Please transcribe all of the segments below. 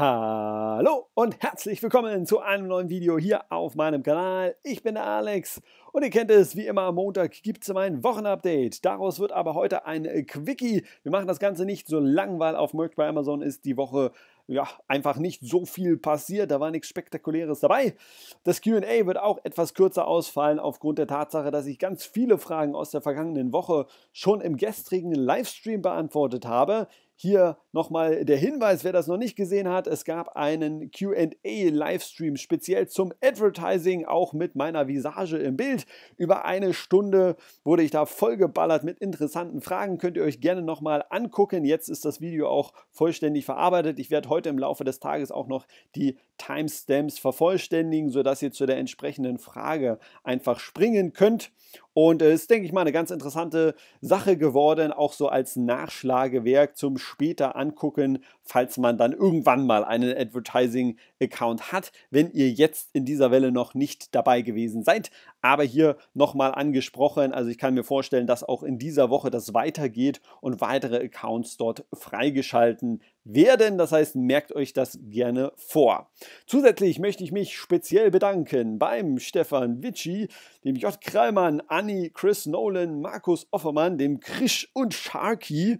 Hallo und herzlich willkommen zu einem neuen Video hier auf meinem Kanal. Ich bin der Alex und ihr kennt es, wie immer am Montag gibt es mein Wochenupdate. Daraus wird aber heute ein Quickie. Wir machen das Ganze nicht so lang, weil auf Merch bei Amazon ist die Woche ja, einfach nicht so viel passiert. Da war nichts Spektakuläres dabei. Das QA wird auch etwas kürzer ausfallen, aufgrund der Tatsache, dass ich ganz viele Fragen aus der vergangenen Woche schon im gestrigen Livestream beantwortet habe. Hier Nochmal der Hinweis, wer das noch nicht gesehen hat, es gab einen QA-Livestream speziell zum Advertising, auch mit meiner Visage im Bild. Über eine Stunde wurde ich da vollgeballert mit interessanten Fragen. Könnt ihr euch gerne nochmal angucken. Jetzt ist das Video auch vollständig verarbeitet. Ich werde heute im Laufe des Tages auch noch die Timestamps vervollständigen, sodass ihr zu der entsprechenden Frage einfach springen könnt. Und es ist, denke ich mal, eine ganz interessante Sache geworden, auch so als Nachschlagewerk zum später an angucken, falls man dann irgendwann mal einen Advertising-Account hat, wenn ihr jetzt in dieser Welle noch nicht dabei gewesen seid. Aber hier nochmal angesprochen, also ich kann mir vorstellen, dass auch in dieser Woche das weitergeht und weitere Accounts dort freigeschalten werden. Das heißt, merkt euch das gerne vor. Zusätzlich möchte ich mich speziell bedanken beim Stefan Witschi, dem J. Krallmann, Anni, Chris Nolan, Markus Offermann, dem Krisch und Sharky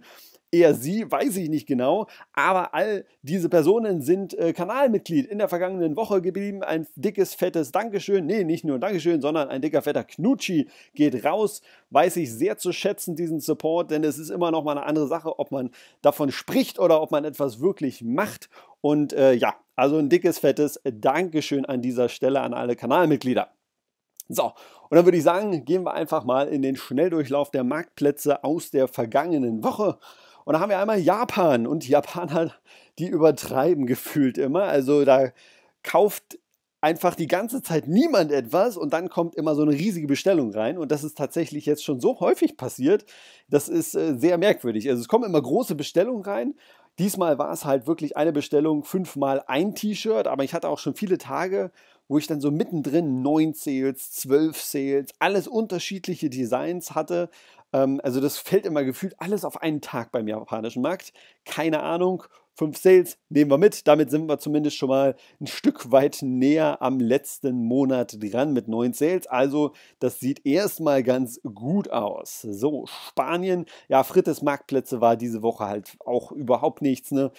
eher sie, weiß ich nicht genau, aber all diese Personen sind äh, Kanalmitglied in der vergangenen Woche geblieben. Ein dickes, fettes Dankeschön. Nee, nicht nur ein Dankeschön, sondern ein dicker, fetter Knutschi geht raus. Weiß ich sehr zu schätzen, diesen Support, denn es ist immer noch mal eine andere Sache, ob man davon spricht oder ob man etwas wirklich macht. Und äh, ja, also ein dickes, fettes Dankeschön an dieser Stelle an alle Kanalmitglieder. So, und dann würde ich sagen, gehen wir einfach mal in den Schnelldurchlauf der Marktplätze aus der vergangenen Woche. Und da haben wir einmal Japan und Japaner, die übertreiben gefühlt immer. Also da kauft einfach die ganze Zeit niemand etwas und dann kommt immer so eine riesige Bestellung rein. Und das ist tatsächlich jetzt schon so häufig passiert, das ist äh, sehr merkwürdig. Also es kommen immer große Bestellungen rein. Diesmal war es halt wirklich eine Bestellung, fünfmal ein T-Shirt, aber ich hatte auch schon viele Tage, wo ich dann so mittendrin neun Sales, zwölf Sales, alles unterschiedliche Designs hatte. Ähm, also das fällt immer gefühlt alles auf einen Tag beim japanischen Markt. Keine Ahnung. Fünf Sales nehmen wir mit. Damit sind wir zumindest schon mal ein Stück weit näher am letzten Monat dran mit neun Sales. Also das sieht erstmal ganz gut aus. So, Spanien. Ja, Frittes Marktplätze war diese Woche halt auch überhaupt nichts. Ne?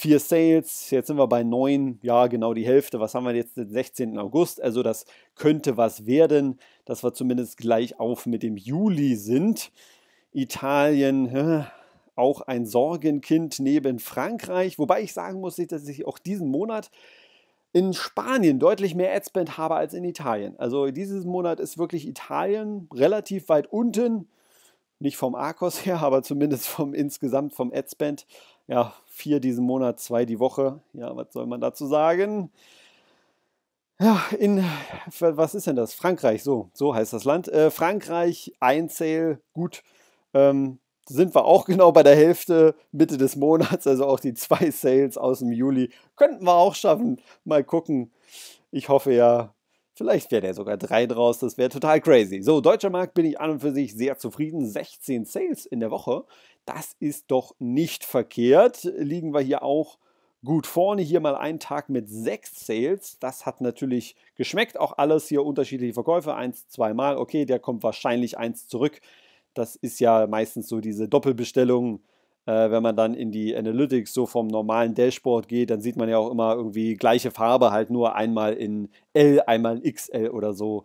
vier Sales, jetzt sind wir bei neun, ja genau die Hälfte, was haben wir jetzt den 16. August, also das könnte was werden, dass wir zumindest gleich auf mit dem Juli sind. Italien, auch ein Sorgenkind neben Frankreich, wobei ich sagen muss, dass ich auch diesen Monat in Spanien deutlich mehr Adspend habe als in Italien. Also dieses Monat ist wirklich Italien relativ weit unten, nicht vom Arcos her, aber zumindest vom insgesamt vom Adspend ja, vier diesen Monat, zwei die Woche. Ja, was soll man dazu sagen? Ja, in, was ist denn das? Frankreich, so, so heißt das Land. Äh, Frankreich, Einzähl, gut. Ähm, sind wir auch genau bei der Hälfte Mitte des Monats, also auch die zwei Sales aus dem Juli könnten wir auch schaffen. Mal gucken. Ich hoffe ja, vielleicht wäre der sogar drei draus, das wäre total crazy. So, deutscher Markt bin ich an und für sich sehr zufrieden. 16 Sales in der Woche. Das ist doch nicht verkehrt. Liegen wir hier auch gut vorne. Hier mal einen Tag mit sechs Sales. Das hat natürlich geschmeckt. Auch alles hier unterschiedliche Verkäufe. Eins, zweimal. Okay, der kommt wahrscheinlich eins zurück. Das ist ja meistens so diese Doppelbestellung. Äh, wenn man dann in die Analytics so vom normalen Dashboard geht, dann sieht man ja auch immer irgendwie gleiche Farbe, halt nur einmal in L, einmal in XL oder so.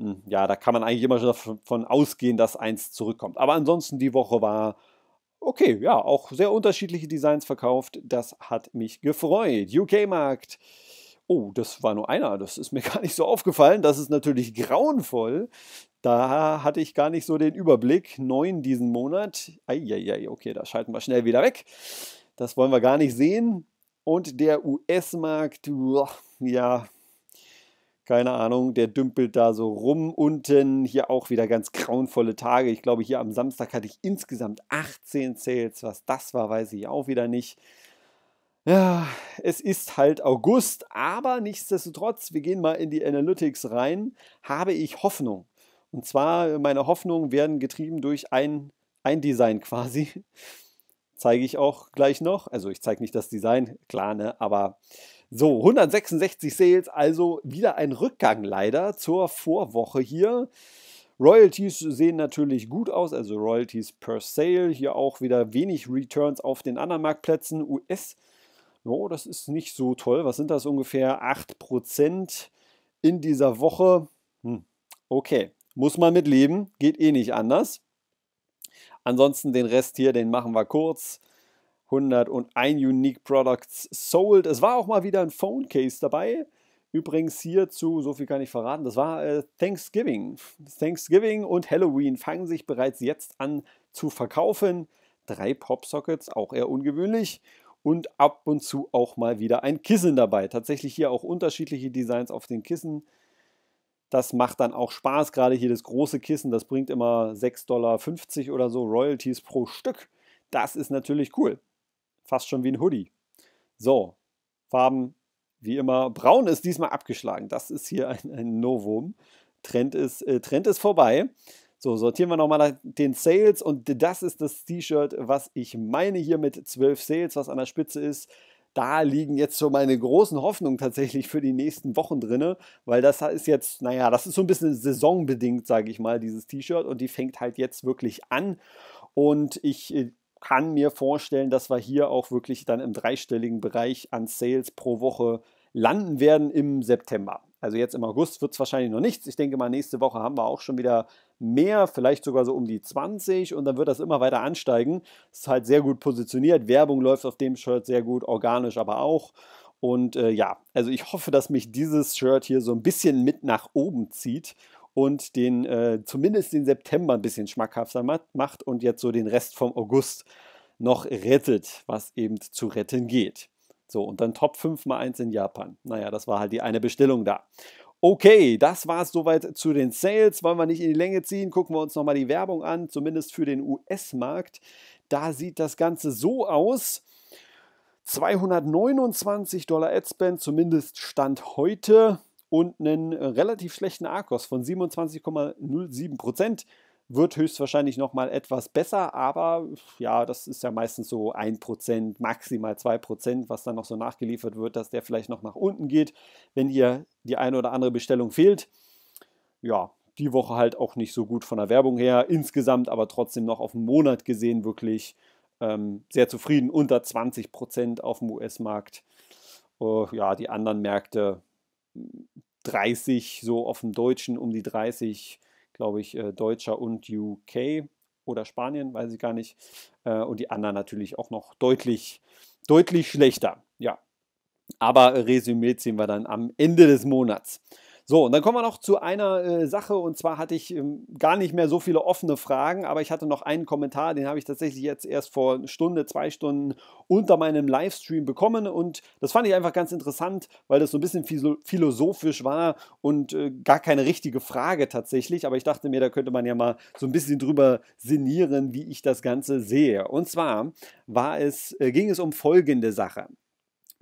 Hm, ja, da kann man eigentlich immer schon davon ausgehen, dass eins zurückkommt. Aber ansonsten die Woche war Okay, ja, auch sehr unterschiedliche Designs verkauft. Das hat mich gefreut. UK-Markt. Oh, das war nur einer. Das ist mir gar nicht so aufgefallen. Das ist natürlich grauenvoll. Da hatte ich gar nicht so den Überblick. Neun diesen Monat. Eieiei, okay, da schalten wir schnell wieder weg. Das wollen wir gar nicht sehen. Und der US-Markt, ja, keine Ahnung, der dümpelt da so rum. Unten hier auch wieder ganz grauenvolle Tage. Ich glaube, hier am Samstag hatte ich insgesamt 18 Sales. Was das war, weiß ich auch wieder nicht. Ja, es ist halt August, aber nichtsdestotrotz, wir gehen mal in die Analytics rein, habe ich Hoffnung. Und zwar, meine Hoffnungen werden getrieben durch ein, ein Design quasi. zeige ich auch gleich noch. Also ich zeige nicht das Design, klar, ne? Aber so, 166 Sales, also wieder ein Rückgang leider zur Vorwoche hier. Royalties sehen natürlich gut aus, also Royalties per Sale. Hier auch wieder wenig Returns auf den anderen Marktplätzen. US, jo, das ist nicht so toll. Was sind das ungefähr? 8% in dieser Woche. Hm, okay, muss man mitleben, geht eh nicht anders. Ansonsten den Rest hier, den machen wir kurz. 101 Unique Products sold. Es war auch mal wieder ein Phone Case dabei. Übrigens hierzu, so viel kann ich verraten, das war äh, Thanksgiving. Thanksgiving und Halloween fangen sich bereits jetzt an zu verkaufen. Drei Popsockets, auch eher ungewöhnlich. Und ab und zu auch mal wieder ein Kissen dabei. Tatsächlich hier auch unterschiedliche Designs auf den Kissen. Das macht dann auch Spaß, gerade hier das große Kissen, das bringt immer 6,50 Dollar oder so Royalties pro Stück. Das ist natürlich cool fast schon wie ein Hoodie. So, Farben wie immer. Braun ist diesmal abgeschlagen. Das ist hier ein, ein Novum. Trend ist, äh, Trend ist vorbei. So, sortieren wir nochmal den Sales und das ist das T-Shirt, was ich meine hier mit 12 Sales, was an der Spitze ist. Da liegen jetzt so meine großen Hoffnungen tatsächlich für die nächsten Wochen drin, weil das ist jetzt, naja, das ist so ein bisschen saisonbedingt, sage ich mal, dieses T-Shirt und die fängt halt jetzt wirklich an und ich äh, kann mir vorstellen, dass wir hier auch wirklich dann im dreistelligen Bereich an Sales pro Woche landen werden im September. Also jetzt im August wird es wahrscheinlich noch nichts. Ich denke mal, nächste Woche haben wir auch schon wieder mehr, vielleicht sogar so um die 20 und dann wird das immer weiter ansteigen. Ist halt sehr gut positioniert. Werbung läuft auf dem Shirt sehr gut, organisch aber auch. Und äh, ja, also ich hoffe, dass mich dieses Shirt hier so ein bisschen mit nach oben zieht und den äh, zumindest den September ein bisschen schmackhafter macht und jetzt so den Rest vom August noch rettet, was eben zu retten geht. So, und dann Top 5 mal 1 in Japan. Naja, das war halt die eine Bestellung da. Okay, das war es soweit zu den Sales. Wollen wir nicht in die Länge ziehen, gucken wir uns nochmal die Werbung an, zumindest für den US-Markt. Da sieht das Ganze so aus. 229 Dollar Adspend, zumindest Stand heute und einen äh, relativ schlechten Arcos von 27,07 Prozent. Wird höchstwahrscheinlich nochmal etwas besser, aber ja, das ist ja meistens so 1%, maximal 2%, was dann noch so nachgeliefert wird, dass der vielleicht noch nach unten geht, wenn hier die eine oder andere Bestellung fehlt. Ja, die Woche halt auch nicht so gut von der Werbung her. Insgesamt aber trotzdem noch auf einen Monat gesehen wirklich ähm, sehr zufrieden. Unter 20% auf dem US-Markt. Äh, oh, ja, die anderen Märkte 30, so auf dem Deutschen um die 30, glaube ich, äh, Deutscher und UK oder Spanien, weiß ich gar nicht. Äh, und die anderen natürlich auch noch deutlich, deutlich schlechter. Ja. Aber äh, Resümee ziehen wir dann am Ende des Monats. So, und dann kommen wir noch zu einer äh, Sache und zwar hatte ich ähm, gar nicht mehr so viele offene Fragen, aber ich hatte noch einen Kommentar, den habe ich tatsächlich jetzt erst vor eine Stunde, zwei Stunden unter meinem Livestream bekommen und das fand ich einfach ganz interessant, weil das so ein bisschen philosophisch war und äh, gar keine richtige Frage tatsächlich, aber ich dachte mir, da könnte man ja mal so ein bisschen drüber sinnieren, wie ich das Ganze sehe. Und zwar war es, äh, ging es um folgende Sache.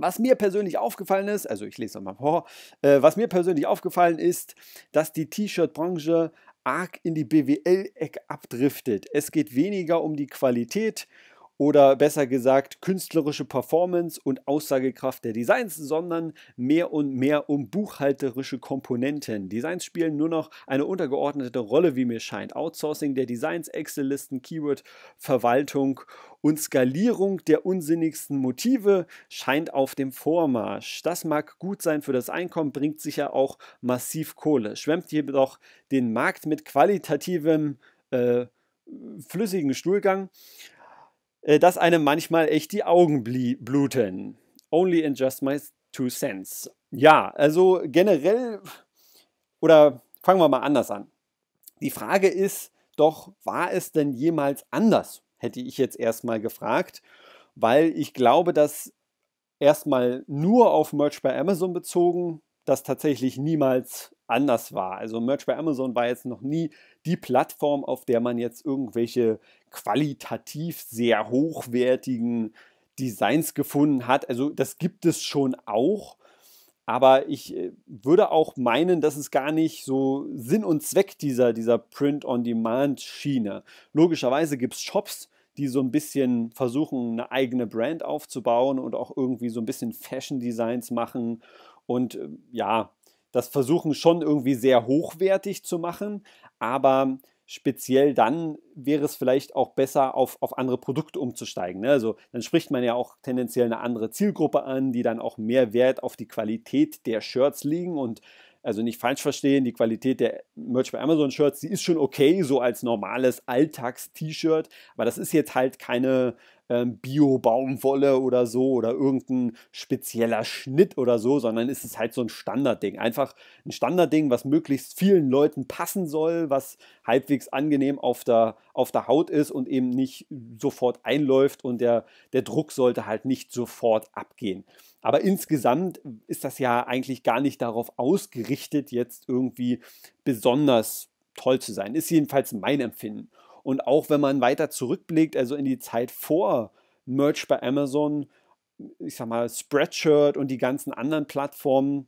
Was mir persönlich aufgefallen ist, also ich lese nochmal vor, äh, was mir persönlich aufgefallen ist, dass die T-Shirt-Branche arg in die BWL-Ecke abdriftet. Es geht weniger um die Qualität oder besser gesagt künstlerische Performance und Aussagekraft der Designs, sondern mehr und mehr um buchhalterische Komponenten. Designs spielen nur noch eine untergeordnete Rolle, wie mir scheint. Outsourcing der Designs, Excel-Listen, Keyword-Verwaltung und Skalierung der unsinnigsten Motive scheint auf dem Vormarsch. Das mag gut sein für das Einkommen, bringt sicher auch massiv Kohle, schwemmt jedoch den Markt mit qualitativem äh, flüssigen Stuhlgang äh, dass einem manchmal echt die Augen bluten. Only in just my two cents. Ja, also generell, oder fangen wir mal anders an. Die Frage ist doch, war es denn jemals anders? Hätte ich jetzt erstmal gefragt, weil ich glaube, dass erstmal nur auf Merch bei Amazon bezogen, das tatsächlich niemals anders war. Also Merch bei Amazon war jetzt noch nie die Plattform, auf der man jetzt irgendwelche qualitativ sehr hochwertigen Designs gefunden hat. Also das gibt es schon auch. Aber ich äh, würde auch meinen, dass es gar nicht so Sinn und Zweck dieser, dieser Print-on-Demand-Schiene. Logischerweise gibt es Shops, die so ein bisschen versuchen, eine eigene Brand aufzubauen und auch irgendwie so ein bisschen Fashion-Designs machen. Und äh, ja, das versuchen schon irgendwie sehr hochwertig zu machen, aber speziell dann wäre es vielleicht auch besser, auf, auf andere Produkte umzusteigen. Ne? Also dann spricht man ja auch tendenziell eine andere Zielgruppe an, die dann auch mehr Wert auf die Qualität der Shirts legen und also nicht falsch verstehen, die Qualität der Merch bei Amazon Shirts, die ist schon okay, so als normales Alltags-T-Shirt, aber das ist jetzt halt keine ähm, Bio-Baumwolle oder so oder irgendein spezieller Schnitt oder so, sondern ist es halt so ein Standardding. Einfach ein Standardding, was möglichst vielen Leuten passen soll, was halbwegs angenehm auf der, auf der Haut ist und eben nicht sofort einläuft und der, der Druck sollte halt nicht sofort abgehen. Aber insgesamt ist das ja eigentlich gar nicht darauf ausgerichtet, jetzt irgendwie besonders toll zu sein. Ist jedenfalls mein Empfinden. Und auch wenn man weiter zurückblickt, also in die Zeit vor Merch bei Amazon, ich sag mal Spreadshirt und die ganzen anderen Plattformen,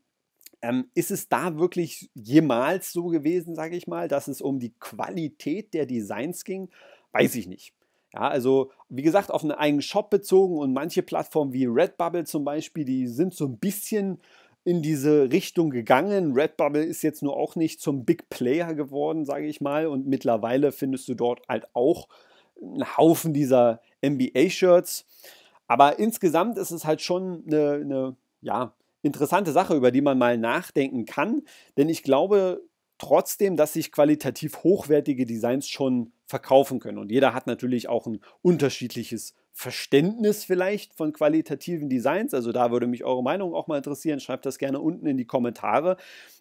ähm, ist es da wirklich jemals so gewesen, sage ich mal, dass es um die Qualität der Designs ging? Weiß ich nicht. Ja, also wie gesagt, auf einen eigenen Shop bezogen und manche Plattformen wie Redbubble zum Beispiel, die sind so ein bisschen in diese Richtung gegangen. Redbubble ist jetzt nur auch nicht zum Big Player geworden, sage ich mal. Und mittlerweile findest du dort halt auch einen Haufen dieser NBA-Shirts. Aber insgesamt ist es halt schon eine, eine ja, interessante Sache, über die man mal nachdenken kann. Denn ich glaube, trotzdem, dass sich qualitativ hochwertige Designs schon verkaufen können. Und jeder hat natürlich auch ein unterschiedliches Verständnis vielleicht von qualitativen Designs. Also da würde mich eure Meinung auch mal interessieren. Schreibt das gerne unten in die Kommentare.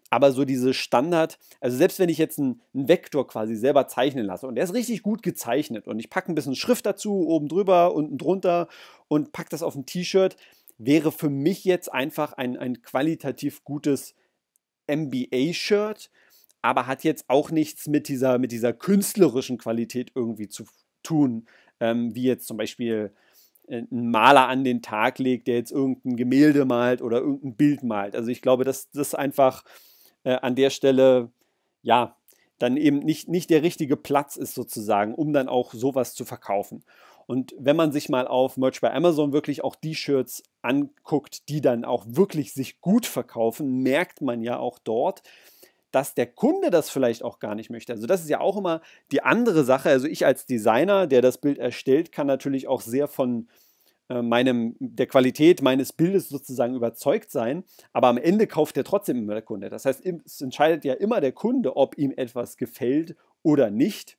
Aber so diese Standard, also selbst wenn ich jetzt einen, Vektor quasi selber zeichnen lasse und der ist richtig gut gezeichnet und ich packe ein bisschen Schrift dazu, oben drüber, unten drunter und packe das auf ein T-Shirt, wäre für mich jetzt einfach ein, ein qualitativ gutes MBA-Shirt, aber hat jetzt auch nichts mit dieser, mit dieser künstlerischen Qualität irgendwie zu tun ähm, wie jetzt zum Beispiel äh, ein Maler an den Tag legt, der jetzt irgendein Gemälde malt oder irgendein Bild malt. Also ich glaube, dass das einfach äh, an der Stelle, ja, dann eben nicht, nicht der richtige Platz ist sozusagen, um dann auch sowas zu verkaufen. Und wenn man sich mal auf Merch bei Amazon wirklich auch die Shirts anguckt, die dann auch wirklich sich gut verkaufen, merkt man ja auch dort, dass der Kunde das vielleicht auch gar nicht möchte. Also das ist ja auch immer die andere Sache. Also ich als Designer, der das Bild erstellt, kann natürlich auch sehr von äh, meinem, der Qualität meines Bildes sozusagen überzeugt sein, aber am Ende kauft er trotzdem immer der Kunde. Das heißt, es entscheidet ja immer der Kunde, ob ihm etwas gefällt oder nicht.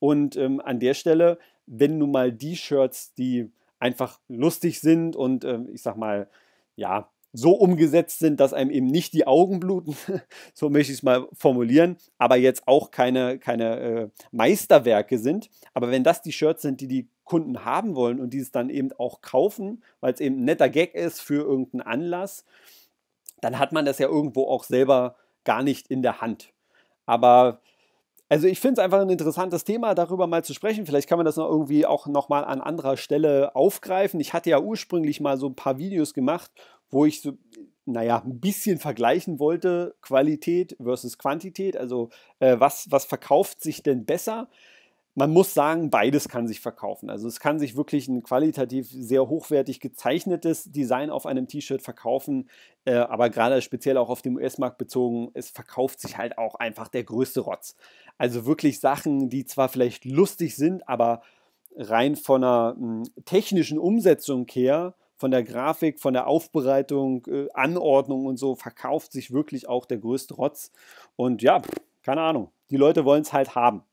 Und ähm, an der Stelle, wenn nun mal die Shirts, die einfach lustig sind und ähm, ich sag mal, ja, so umgesetzt sind, dass einem eben nicht die Augen bluten, so möchte ich es mal formulieren, aber jetzt auch keine, keine äh, Meisterwerke sind. Aber wenn das die Shirts sind, die die Kunden haben wollen und die es dann eben auch kaufen, weil es eben ein netter Gag ist für irgendeinen Anlass, dann hat man das ja irgendwo auch selber gar nicht in der Hand. Aber also ich finde es einfach ein interessantes Thema, darüber mal zu sprechen. Vielleicht kann man das noch irgendwie auch nochmal an anderer Stelle aufgreifen. Ich hatte ja ursprünglich mal so ein paar Videos gemacht, wo ich so, naja, ein bisschen vergleichen wollte, Qualität versus Quantität, also äh, was, was verkauft sich denn besser? Man muss sagen, beides kann sich verkaufen. Also es kann sich wirklich ein qualitativ sehr hochwertig gezeichnetes Design auf einem T-Shirt verkaufen, äh, aber gerade speziell auch auf dem US-Markt bezogen, es verkauft sich halt auch einfach der größte Rotz. Also wirklich Sachen, die zwar vielleicht lustig sind, aber rein von einer mh, hm, technischen Umsetzung her von der Grafik, von der Aufbereitung, äh, Anordnung und so verkauft sich wirklich auch der größte Rotz. Und ja, keine Ahnung, die Leute wollen es halt haben.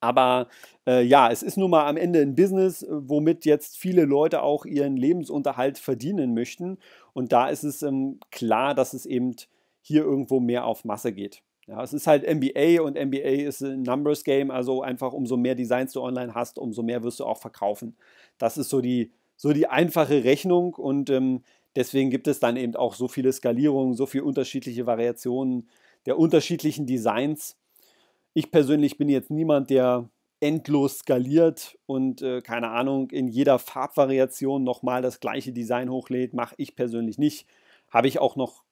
Aber äh, ja, es ist nun mal am Ende ein Business, äh, womit jetzt viele Leute auch ihren Lebensunterhalt verdienen möchten. Und da ist es ähm, klar, dass es eben hier irgendwo mehr auf Masse geht. Ja, es ist halt MBA und MBA ist ein Numbers Game, also einfach umso mehr Designs du online hast, umso mehr wirst du auch verkaufen. Das ist so die so die einfache Rechnung und ähm, deswegen gibt es dann eben auch so viele Skalierungen, so viele unterschiedliche Variationen der unterschiedlichen Designs. Ich persönlich bin jetzt niemand, der endlos skaliert und äh, keine Ahnung, in jeder Farbvariation nochmal das gleiche Design hochlädt, mache ich persönlich nicht. Habe ich auch noch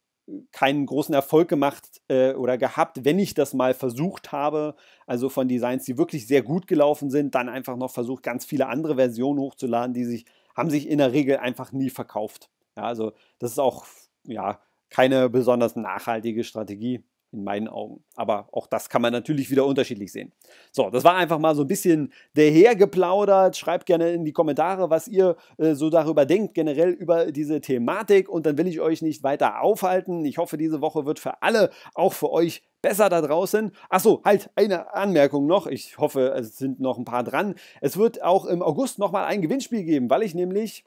keinen großen Erfolg gemacht äh, oder gehabt, wenn ich das mal versucht habe. Also von Designs, die wirklich sehr gut gelaufen sind, dann einfach noch versucht, ganz viele andere Versionen hochzuladen, die sich haben sich in der Regel einfach nie verkauft. Ja, also das ist auch ja, keine besonders nachhaltige Strategie in meinen Augen. Aber auch das kann man natürlich wieder unterschiedlich sehen. So, das war einfach mal so ein bisschen dahergeplaudert. Schreibt gerne in die Kommentare, was ihr äh, so darüber denkt, generell über diese Thematik. Und dann will ich euch nicht weiter aufhalten. Ich hoffe, diese Woche wird für alle, auch für euch, besser da draußen. Achso, halt, eine Anmerkung noch. Ich hoffe, es sind noch ein paar dran. Es wird auch im August nochmal ein Gewinnspiel geben, weil ich nämlich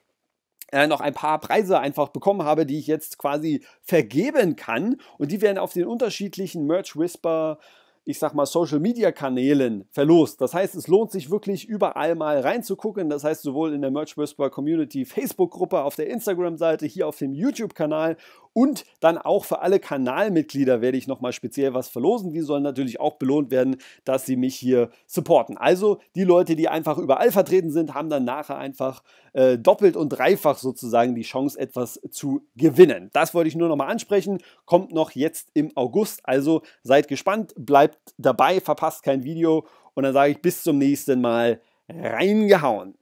äh, noch ein paar Preise einfach bekommen habe, die ich jetzt quasi vergeben kann. Und die werden auf den unterschiedlichen Merch Whisper ich sag mal, Social Media Kanälen verlost. Das heißt, es lohnt sich wirklich überall mal reinzugucken. Das heißt, sowohl in der Merchwhisper Community Facebook Gruppe, auf der Instagram Seite, hier auf dem YouTube Kanal und dann auch für alle Kanalmitglieder werde ich nochmal speziell was verlosen. Die sollen natürlich auch belohnt werden, dass sie mich hier supporten. Also die Leute, die einfach überall vertreten sind, haben dann nachher einfach äh, doppelt und dreifach sozusagen die Chance, etwas zu gewinnen. Das wollte ich nur nochmal ansprechen. Kommt noch jetzt im August. Also seid gespannt, bleibt bleibt dabei, verpasst kein Video und dann sage ich bis zum nächsten Mal reingehauen.